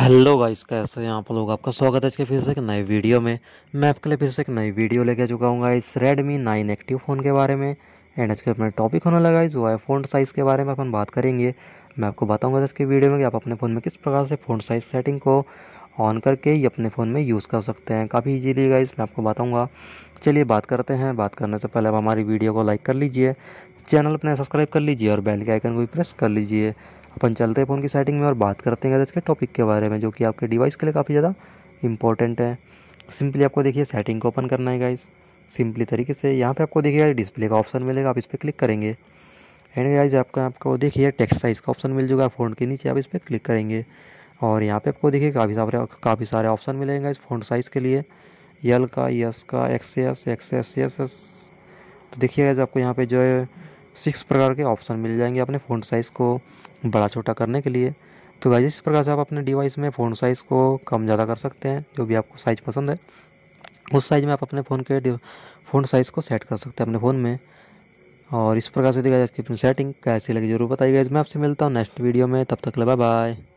hello guys कैसे हैं आप लोग आपका स्वागत है आज के फिर से एक नए वीडियो में मैं आपके लिए फिर से एक नई वीडियो लेके चुका हूँ इस रेडमी नाइन एक्टिव फ़ोन के बारे में एंड आज के अपना टॉपिक होने लगा इस वो फ़ोन साइज़ के बारे में अपन बात करेंगे मैं आपको बताऊँगा आज के वीडियो में कि आप अपने फ़ोन में किस प्रकार से फ़ोन साइज़ सेटिंग को ऑन करके ही अपने फ़ोन में यूज़ कर सकते हैं काफ़ी ईजीली गाइस मैं आपको बताऊँगा चलिए बात करते हैं बात करने से पहले आप हमारी वीडियो को लाइक कर लीजिए चैनल अपने सब्सक्राइब कर लीजिए और बेल के आइकन को भी प्रेस कर लीजिए अपन चलते हैं फ़ोन की सेटिंग में और बात करते हैं इसके टॉपिक के बारे में जो कि आपके डिवाइस के लिए काफ़ी ज़्यादा इंपॉर्टेंट है सिंपली आपको देखिए सेटिंग को ओपन करना है गाइज़ सिंपली तरीके से यहाँ पे आपको देखिएगा डिस्प्ले का ऑप्शन मिलेगा आप इस पर क्लिक करेंगे एंड गाइज आपका आपको देखिए टेक्स्ट साइज़ का ऑप्शन मिल जाएगा फ़ोन के नीचे आप इस पर क्लिक करेंगे और यहाँ पे आपको देखिए काफ़ी सारे काफ़ी सारे ऑप्शन मिलेंगे इस फ़ोन साइज़ के लिए यल का यस का X S X S S S तो देखिए गाइज आपको यहाँ पर जो है सिक्स प्रकार के ऑप्शन मिल जाएंगे अपने फ़ोन साइज़ को बड़ा छोटा करने के लिए तो गाइज इस प्रकार से आप अपने डिवाइस में फ़ोन साइज़ को कम ज़्यादा कर सकते हैं जो भी आपको साइज़ पसंद है उस साइज़ में आप अपने फ़ोन के फ़ोन साइज़ को सेट कर सकते हैं अपने फ़ोन में और इस प्रकार से देखा जाए इसकी सेटिंग कैसी लगी जरूर बताइए गाइज मैं आपसे मिलता हूँ नेक्स्ट वीडियो में तब तक ले बाय